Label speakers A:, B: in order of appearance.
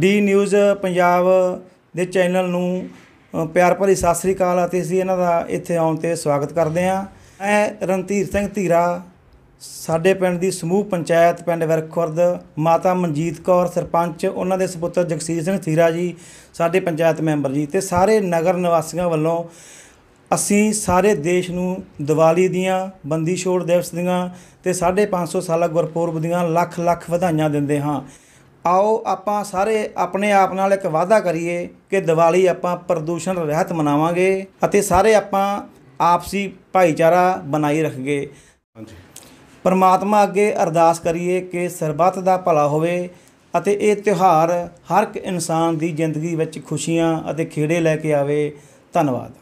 A: D news Punjab ਦੇ channel ਨੂੰ ਪਿਆਰ ਭਰੀ ਸਤਿ ਸ੍ਰੀ ਅਕਾਲ ਅਤੇ ਅਸੀਂ ਇਹਨਾਂ ਦਾ ਇੱਥੇ ਆਉਣ ਤੇ ਸਵਾਗਤ ਕਰਦੇ ਹਾਂ ਮੈਂ ਰਣਧੀਰ ਸਿੰਘ ਧੀਰਾ ਸਾਡੇ ਪਿੰਡ ਦੀ ਸਮੂਹ ਪੰਚਾਇਤ ਪਿੰਡ ਵਰਖੁਰਦ ਮਾਤਾ ਮਨਜੀਤ ਕੌਰ ਸਰਪੰਚ ਉਹਨਾਂ ਦੇ ਸੁਪੁੱਤਰ ਜਗਸੀਰ ਸਿੰਘ ਥੀਰਾ ਜੀ ਸਾਡੇ ਪੰਚਾਇਤ ਮੈਂਬਰ ਜੀ ਤੇ ਸਾਰੇ ਨਗਰ ਨਿਵਾਸੀਆਂ ਵੱਲੋਂ ਅਸੀਂ ਸਾਰੇ ਦੇਸ਼ ਨੂੰ ਦੀਵਾਲੀ ਦੀਆਂ ਬੰਦੀ ਛੋੜ ਦਿਵਸ ਦੀਆਂ ਤੇ 550 ਸਾਲਾ ਗੁਰਪੁਰਬ ਦੀਆਂ ਲੱਖ ਲੱਖ ਵਧਾਈਆਂ ਦਿੰਦੇ ਹਾਂ ਆਓ ਆਪਾਂ ਸਾਰੇ ਆਪਣੇ ਆਪ ਨਾਲ ਇੱਕ ਵਾਅਦਾ ਕਰੀਏ ਕਿ ਦੀਵਾਲੀ ਆਪਾਂ ਪ੍ਰਦੂਸ਼ਣ ਰਹਿਤ ਮਨਾਵਾਂਗੇ ਅਤੇ ਸਾਰੇ ਆਪਾਂ ਆਪਸੀ ਭਾਈਚਾਰਾ ਬਣਾਈ ਰੱਖਗੇ ਹਾਂਜੀ ਪਰਮਾਤਮਾ ਅੱਗੇ ਅਰਦਾਸ ਕਰੀਏ ਕਿ ਸਰਬੱਤ ਦਾ ਭਲਾ ਹੋਵੇ ਅਤੇ ਇਹ ਤਿਉਹਾਰ ਹਰ ਇੱਕ ਇਨਸਾਨ ਦੀ ਜ਼ਿੰਦਗੀ ਵਿੱਚ ਖੁਸ਼ੀਆਂ ਅਤੇ ਖੇੜੇ ਲੈ ਕੇ ਆਵੇ ਧੰਨਵਾਦ